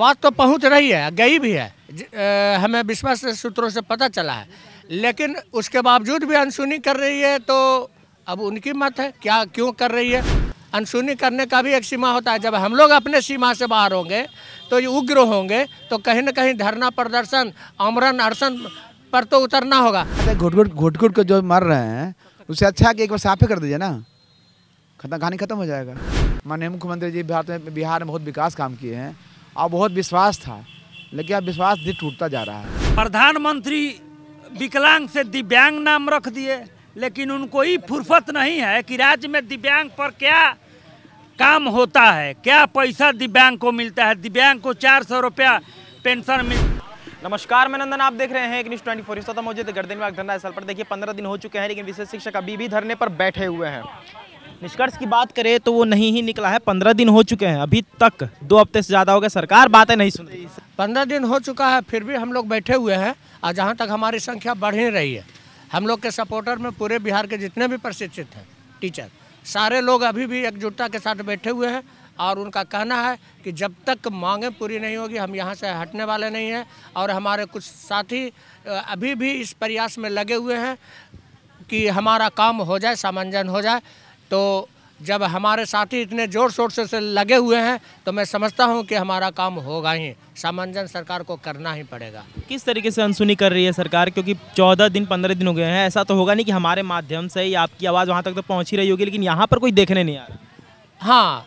आवाज़ तो पहुंच रही है गई भी है हमें विश्वास सूत्रों से पता चला है लेकिन उसके बावजूद भी अनसुनी कर रही है तो अब उनकी मत है क्या क्यों कर रही है अनसुनी करने का भी एक सीमा होता है जब हम लोग अपने सीमा से बाहर होंगे तो ये उग्र होंगे तो कहीं ना कहीं धरना प्रदर्शन अमरन अरसन पर तो उतरना होगा घुट घुट घुट घुट को जो मर रहे हैं उससे अच्छा कि एक बार साफे कर दीजिए ना खत्म कहानी खत्म हो जाएगा माननीय मुख्यमंत्री जी भारत में बिहार में बहुत विकास काम किए हैं और बहुत विश्वास था लेकिन अब विश्वास भी टूटता जा रहा है प्रधानमंत्री विकलांग से दिव्यांग नाम रख दिए लेकिन उनको ये फुर्सत नहीं है कि राज्य में दिव्यांग पर क्या काम होता है क्या पैसा दिव्यांग को मिलता है दिव्यांग को चार सौ रुपया पेंशन मिल नमस्कार मैं नंदन आप देख रहे हैं एक न्यूज ट्वेंटी फोर इस मौजूद गर्दन में धरना स्थल पर देखिए पंद्रह दिन हो चुके हैं लेकिन विशेष शिक्षक अभी भी धरने पर बैठे हुए हैं निष्कर्ष की बात करें तो वो नहीं ही निकला है पंद्रह दिन हो चुके हैं अभी तक दो हफ्ते से ज़्यादा हो गए सरकार बातें नहीं सुन रही पंद्रह दिन हो चुका है फिर भी हम लोग बैठे हुए हैं और जहाँ तक हमारी संख्या बढ़ ही रही है हम लोग के सपोर्टर में पूरे बिहार के जितने भी प्रशिक्षित हैं टीचर सारे लोग अभी भी एकजुटता के साथ बैठे हुए हैं और उनका कहना है कि जब तक मांगें पूरी नहीं होगी हम यहाँ से हटने वाले नहीं हैं और हमारे कुछ साथी अभी भी इस प्रयास में लगे हुए हैं कि हमारा काम हो जाए सामंजन हो जाए तो जब हमारे साथी इतने जोर शोर से, से लगे हुए हैं तो मैं समझता हूं कि हमारा काम होगा ही सामंजन सरकार को करना ही पड़ेगा किस तरीके से अनसुनी कर रही है सरकार क्योंकि चौदह दिन पंद्रह दिन हो गए हैं ऐसा तो होगा नहीं कि हमारे माध्यम से ही आपकी आवाज़ वहाँ तक तो पहुँच ही रही होगी लेकिन यहाँ पर कोई देखने नहीं आ रहा हाँ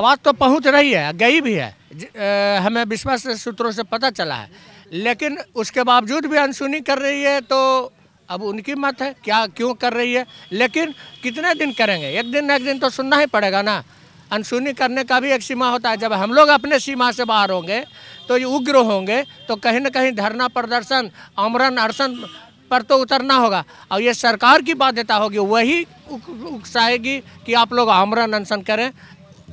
आवाज़ तो पहुँच रही है गई भी है ए, हमें विश्वास सूत्रों से पता चला है लेकिन उसके बावजूद भी अनसुनी कर रही है तो अब उनकी मत है क्या क्यों कर रही है लेकिन कितने दिन करेंगे एक दिन ना एक दिन तो सुनना ही पड़ेगा ना अनसुनी करने का भी एक सीमा होता है जब हम लोग अपने सीमा से बाहर होंगे तो ये उग्र होंगे तो कहीं ना कहीं धरना प्रदर्शन अमरन अरसन पर तो उतरना होगा और ये सरकार की बाध्यता होगी वही उकसाएगी कि आप लोग आमरन अनशन करें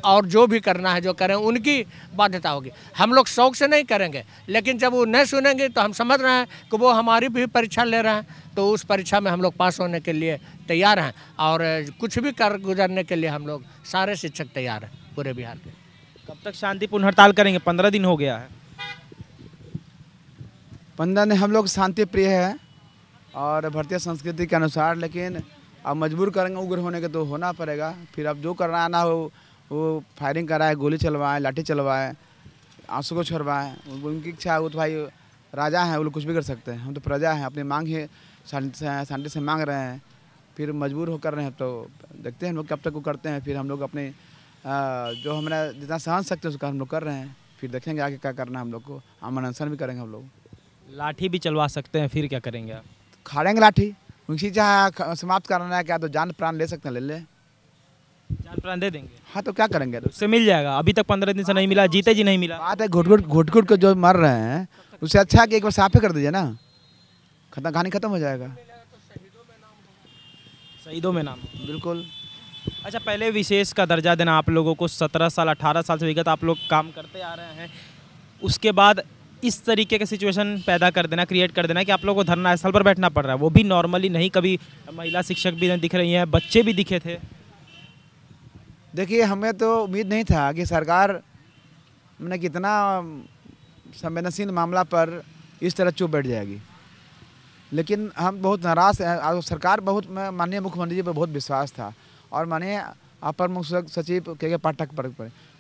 और जो भी करना है जो करें उनकी बाध्यता होगी हम लोग शौक से नहीं करेंगे लेकिन जब वो नहीं सुनेंगे तो हम समझ रहे हैं कि वो हमारी भी परीक्षा ले रहे हैं तो उस परीक्षा में हम लोग पास होने के लिए तैयार हैं और कुछ भी कर गुजरने के लिए हम लोग सारे शिक्षक तैयार हैं पूरे बिहार के कब तक शांतिपूर्ण हड़ताल करेंगे पंद्रह दिन हो गया है पंद्रह दिन हम लोग शांति प्रिय हैं और भारतीय संस्कृति के अनुसार लेकिन अब मजबूर करेंगे उग्र होने के तो होना पड़ेगा फिर अब जो करना आना हो वो फायरिंग कराए गोली चलवाए लाठी चलवाए आंसू को छोड़वाए उनकी इच्छा है वो तो भाई राजा हैं वो लोग कुछ भी कर सकते हैं हम तो प्रजा हैं अपनी मांग ही शांति से मांग रहे हैं फिर मजबूर हो कर रहे हैं तो देखते हैं हम लोग कब तक वो करते हैं फिर हम लोग अपने जो हमारा जितना सहन सकते हैं उसका हम लोग कर रहे हैं फिर देखेंगे आगे क्या करना है हम लोग को अमन अनशन भी करेंगे हम लोग लाठी भी चलवा सकते हैं फिर क्या करेंगे आप खाड़ेंगे लाठी उनकी चाहे समाप्त करना है क्या तो जान प्राण ले सकते हैं ले लें चार प्राण दे देंगे हाँ तो क्या करेंगे तो उससे मिल जाएगा अभी तक पंद्रह दिन से नहीं मिला जीते जी नहीं मिला बात है घुट घुट घुट घुट के जो मर रहे हैं उससे अच्छा कि एक बार साफ कर दीजिए ना खत्म कहानी खत्म हो जाएगा शहीदों में नाम बिल्कुल अच्छा पहले विशेष का दर्जा देना आप लोगों को सत्रह साल अठारह साल से विगत आप लोग काम करते आ रहे हैं उसके बाद इस तरीके का सिचुएशन पैदा कर देना क्रिएट कर देना कि आप लोगों को धरना स्थल पर बैठना पड़ रहा है वो भी नॉर्मली नहीं कभी महिला शिक्षक भी दिख रही हैं बच्चे भी दिखे थे देखिए हमें तो उम्मीद नहीं था कि सरकार मैंने कितना संवेदनशील मामला पर इस तरह चुप बैठ जाएगी लेकिन हम बहुत नाराज़ हैं सरकार बहुत माननीय मुख्यमंत्री जी पर बहुत विश्वास था और माननीय अपर मुख्य सचिव के के पाठक पर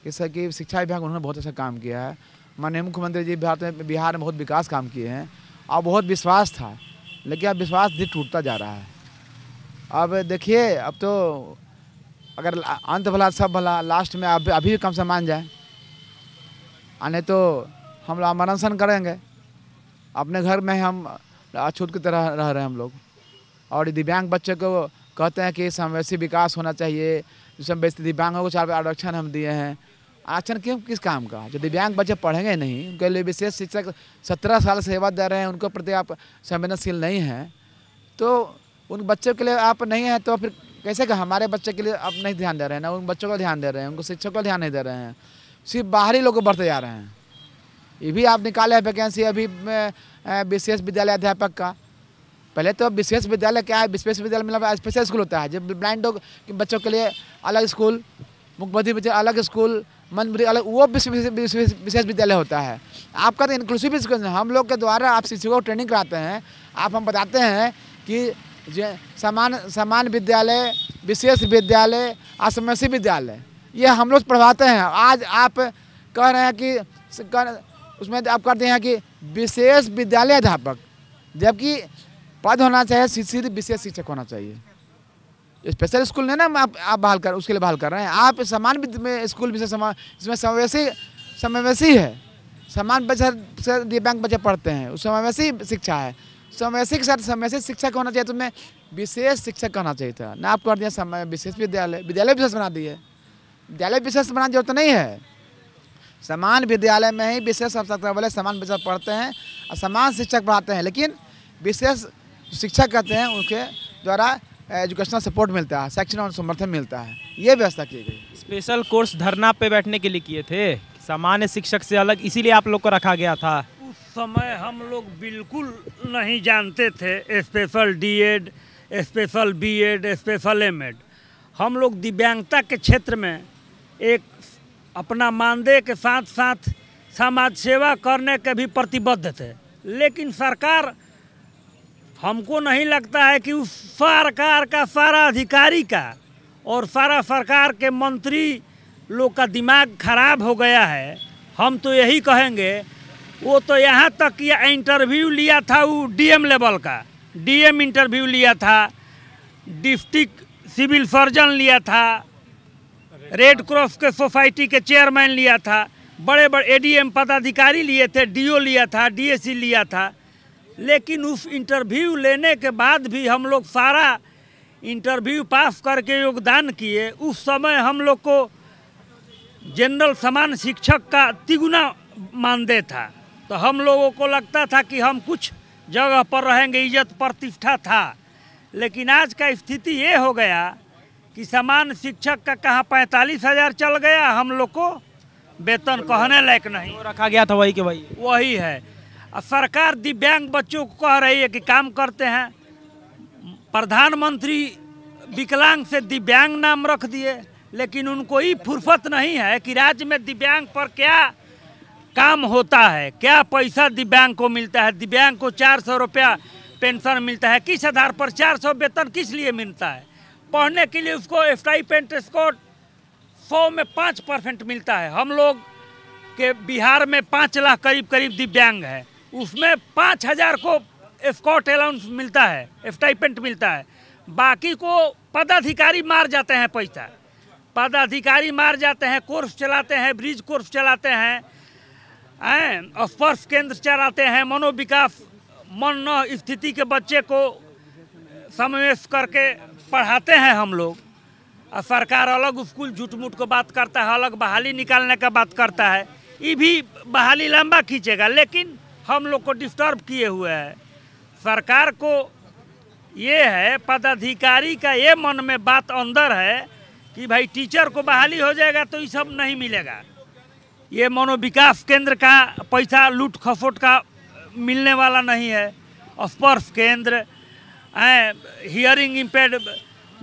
जैसे कि शिक्षा विभाग उन्होंने बहुत अच्छा काम किया है माननीय मुख्यमंत्री जी भारत में बिहार में बहुत विकास काम किए हैं और बहुत विश्वास था लेकिन अब विश्वास धीरे टूटता जा रहा है अब देखिए अब तो अगर अंत भला सब भला लास्ट में अभी अभी भी कम से मान जाए आने तो हम लोग मनसन करेंगे अपने घर में हम अछूत की तरह रह रहे हैं हम लोग और दिव्यांग बच्चे को कहते हैं कि समवेशी विकास होना चाहिए जो समावेशी दिव्यांगों को चार आरक्षण हम दिए हैं आरक्षण क्यों किस काम का जो दिव्यांग बच्चे पढ़ेंगे नहीं उनके लिए विशेष शिक्षक सत्रह साल सेवा दे रहे हैं उनके प्रति आप संवेदनशील नहीं हैं तो उन बच्चों के लिए आप नहीं हैं तो फिर कैसे कि हमारे बच्चे के लिए अब नहीं ध्यान दे रहे हैं ना उन बच्चों का ध्यान दे रहे हैं उनको शिक्षक का ध्यान नहीं दे रहे हैं सिर्फ बाहरी लोग बढ़ते जा रहे हैं ये भी आप निकाले हैं वैकेंसी अभी विशेष विद्यालय अध्यापक का पहले तो विशेष विद्यालय क्या है विशेष विद्यालय मतलब स्पेशल स्कूल होता है जब ब्लाइंड लोग बच्चों के लिए अलग स्कूल मुखबधि बच्चे अलग स्कूल मनबुरी अलग वो विशेष विद्यालय होता है आपका तो इंक्लूसिव स्कूल हम लोग के द्वारा आप शिक्षकों को ट्रेनिंग कराते हैं आप हम बताते हैं कि समान समान विद्यालय विशेष विद्यालय असमसी विद्यालय ये हम लोग पढ़वाते हैं आज आप कह रहे हैं कि कर, उसमें आप करते हैं कि विशेष विद्यालय अध्यापक जबकि पद होना चाहिए सीधे विशेष शिक्षक होना चाहिए स्पेशल स्कूल नहीं ना आप आप बहाल कर उसके लिए बहाल कर रहे हैं आप समान में स्कूल विशेष समान इसमें समावेशी समावेशी है समान बच्चा दिव्यांग बच्चे पढ़ते हैं उस समावेशी शिक्षा है समय के साथ से शिक्षक होना चाहिए तो मैं विशेष शिक्षक कहना चाहिए था ना आप कर दिया समय विशेष विद्यालय विद्यालय विशेष बना दिए विद्यालय विशेष बनाने जरूरत तो नहीं है समान विद्यालय में ही विशेष आवश्यकता वाले समान विषय पढ़ते हैं और समान शिक्षक पढ़ाते हैं लेकिन विशेष शिक्षक कहते हैं उनके द्वारा एजुकेशनल सपोर्ट मिलता है शैक्षणिक और समर्थन मिलता है ये व्यवस्था की गई स्पेशल कोर्स धरना पे बैठने के लिए किए थे सामान्य शिक्षक से अलग इसीलिए आप लोग को रखा गया था समय हम लोग बिल्कुल नहीं जानते थे special D Ed special B Ed special M Ed हम लोग दिव्यांगता के क्षेत्र में एक अपना मानदेय के साथ साथ समाज सेवा करने के भी प्रतिबद्ध थे लेकिन सरकार हमको नहीं लगता है कि उस सरकार का सारा अधिकारी का और सारा सरकार के मंत्री लोग का दिमाग खराब हो गया है हम तो यही कहेंगे वो तो यहाँ तक कि इंटरव्यू लिया था वो डीएम लेवल का डीएम इंटरव्यू लिया था डिस्ट्रिक्ट सिविल सर्जन लिया था रेड क्रॉस के सोसाइटी के चेयरमैन लिया था बड़े बड़े एडीएम पदाधिकारी लिए थे डीओ लिया था डीएसी e लिया था लेकिन उस इंटरव्यू लेने के बाद भी हम लोग सारा इंटरव्यू पास करके योगदान किए उस समय हम लोग को जनरल समान शिक्षक का तिगुना मानदेय था तो हम लोगों को लगता था कि हम कुछ जगह पर रहेंगे इज्जत प्रतिष्ठा था लेकिन आज का स्थिति ये हो गया कि समान शिक्षक का कहाँ पैंतालीस हज़ार चल गया हम लोग को वेतन कहने लायक नहीं तो रखा गया था वही के वही वही है और सरकार दिव्यांग बच्चों को कह रही है कि काम करते हैं प्रधानमंत्री विकलांग से दिव्यांग नाम रख दिए लेकिन उनको ये फुर्सत नहीं है कि राज्य में दिव्यांग पर क्या काम होता है क्या पैसा दिव्यांग को मिलता है दिव्यांग को चार सौ रुपया पेंशन मिलता है किस आधार पर चार सौ वेतन किस लिए मिलता है पढ़ने के लिए उसको पेंट स्कॉट सौ में पाँच परसेंट मिलता है हम लोग के बिहार में पाँच लाख करीब करीब दिव्यांग है उसमें पाँच हज़ार को स्कॉट अलाउंस मिलता है पेंट मिलता है बाकी को पदाधिकारी मार जाते हैं पैसा पदाधिकारी मार जाते हैं कोर्स चलाते हैं ब्रिज कोर्स चलाते हैं स्पर्श केंद्र चलाते हैं मनोविकास मन न स्थिति के बच्चे को समावेश करके पढ़ाते हैं हम लोग और सरकार अलग स्कूल झूठ मूठ को बात करता है अलग बहाली निकालने का बात करता है ये भी बहाली लंबा खींचेगा लेकिन हम लोग को डिस्टर्ब किए हुए है सरकार को ये है पदाधिकारी का ये मन में बात अंदर है कि भाई टीचर को बहाली हो जाएगा तो ये सब नहीं मिलेगा ये मनोविकास केंद्र का पैसा लूट खसोट का मिलने वाला नहीं है स्पर्श केंद्र हियरिंग इम्पेड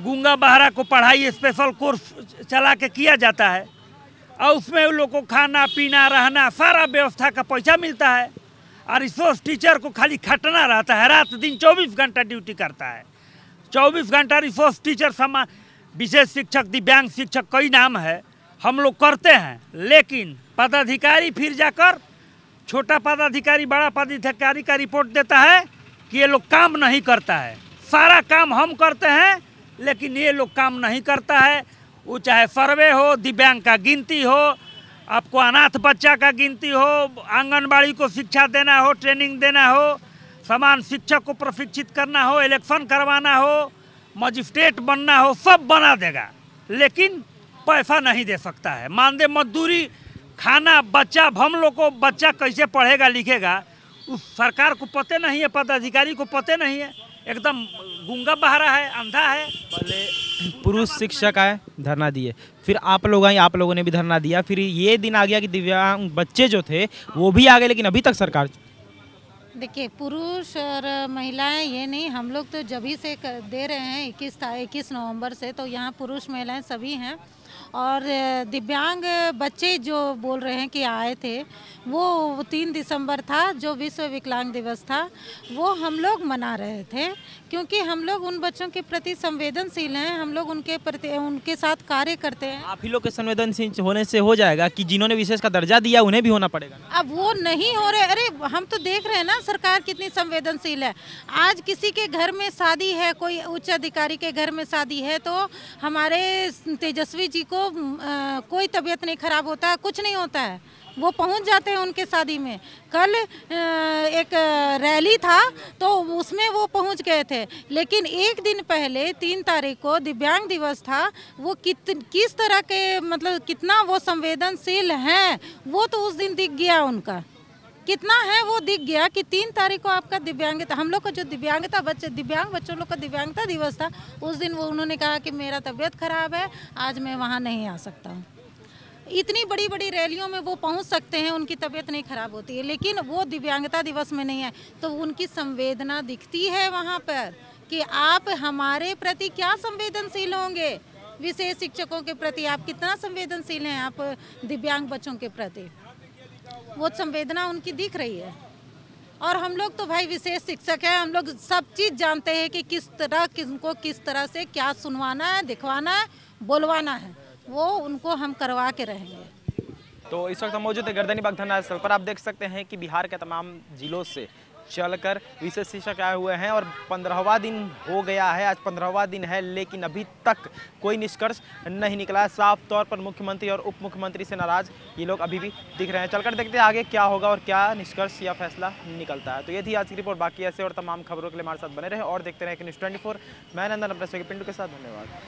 गूंगा बहरा को पढ़ाई स्पेशल कोर्स चला के किया जाता है और उसमें उन लोग को खाना पीना रहना सारा व्यवस्था का पैसा मिलता है और रिसोर्स टीचर को खाली खटना रहता है रात दिन 24 घंटा ड्यूटी करता है 24 घंटा रिसोर्स टीचर समा विशेष शिक्षक दिव्यांग शिक्षक कई नाम है हम लोग करते हैं लेकिन पदाधिकारी फिर जाकर छोटा पदाधिकारी बड़ा पदाधिकारी का रिपोर्ट देता है कि ये लोग काम नहीं करता है सारा काम हम करते हैं लेकिन ये लोग काम नहीं करता है वो चाहे सर्वे हो दिव्यांग का गिनती हो आपको अनाथ बच्चा का गिनती हो आंगनबाड़ी को शिक्षा देना हो ट्रेनिंग देना हो समान शिक्षक को प्रशिक्षित करना हो इलेक्शन करवाना हो मजिस्ट्रेट बनना हो सब बना देगा लेकिन पैसा नहीं दे सकता है मानदेय मजदूरी खाना बच्चा हम लोग को बच्चा कैसे पढ़ेगा लिखेगा उस सरकार को पते नहीं है पदाधिकारी को पते नहीं है एकदम गुंगा बहरा है अंधा है पहले पुरुष शिक्षक आए धरना दिए फिर आप लोग आए आप लोगों ने भी धरना दिया फिर ये दिन आ गया कि दिव्यांग बच्चे जो थे वो भी आ गए लेकिन अभी तक सरकार देखिए पुरुष और महिलाएं ये नहीं हम लोग तो जब ही से दे रहे हैं इक्कीस इक्कीस नवंबर से तो यहाँ पुरुष महिलाएं सभी हैं और दिव्यांग बच्चे जो बोल रहे हैं कि आए थे वो तीन दिसंबर था जो विश्व विकलांग दिवस था वो हम लोग मना रहे थे क्योंकि हम लोग उन बच्चों के प्रति संवेदनशील हैं हम लोग उनके प्रति उनके साथ कार्य करते हैं आप ही लोग के संवेदनशील होने से हो जाएगा कि जिन्होंने विशेष का दर्जा दिया उन्हें भी होना पड़ेगा अब वो नहीं हो रहे अरे हम तो देख रहे हैं ना सरकार कितनी संवेदनशील है आज किसी के घर में शादी है कोई उच्च अधिकारी के घर में शादी है तो हमारे तेजस्वी जी को आ, कोई तबीयत नहीं खराब होता है कुछ नहीं होता है वो पहुंच जाते हैं उनके शादी में कल एक रैली था तो उसमें वो पहुंच गए थे लेकिन एक दिन पहले तीन तारीख को दिव्यांग दिवस था वो कित किस तरह के मतलब कितना वो संवेदनशील हैं वो तो उस दिन दिख गया उनका कितना है वो दिख गया कि तीन तारीख को आपका दिव्यांगता हम लोग का जो दिव्यांगता बच्चे दिव्यांग बच्चों लोग का दिव्यांगता दिवस था उस दिन वो उन्होंने कहा कि मेरा तबीयत खराब है आज मैं वहाँ नहीं आ सकता हूँ इतनी बड़ी बड़ी रैलियों में वो पहुंच सकते हैं उनकी तबीयत नहीं खराब होती है लेकिन वो दिव्यांगता दिवस में नहीं है तो उनकी संवेदना दिखती है वहाँ पर कि आप हमारे प्रति क्या संवेदनशील होंगे विशेष शिक्षकों के प्रति आप कितना संवेदनशील हैं आप दिव्यांग बच्चों के प्रति वो संवेदना उनकी दिख रही है और हम लोग तो भाई विशेष शिक्षक हैं हम लोग सब चीज़ जानते हैं कि किस तरह किनको किस तरह से क्या सुनवाना है दिखवाना है बोलवाना है वो उनको हम करवा के रहेंगे तो इस वक्त हम मौजूद है गर्दनी बाग थाना स्थल पर आप देख सकते हैं कि बिहार के तमाम जिलों से चलकर शिक्षक आए हुए हैं और पंद्रहवा दिन हो गया है आज पंद्रहवा दिन है लेकिन अभी तक कोई निष्कर्ष नहीं निकला है साफ तौर पर मुख्यमंत्री और उप मुख्यमंत्री से नाराज ये लोग अभी भी दिख रहे हैं चलकर देखते हैं आगे क्या होगा और क्या निष्कर्ष या फैसला निकलता है तो ये थी आज की रिपोर्ट बाकी ऐसे और तमाम खबरों के लिए हमारे साथ बने रहे और देखते रहे कि न्यूज़ ट्वेंटी फोर मैं नंदन अपने पिंडू के साथ धन्यवाद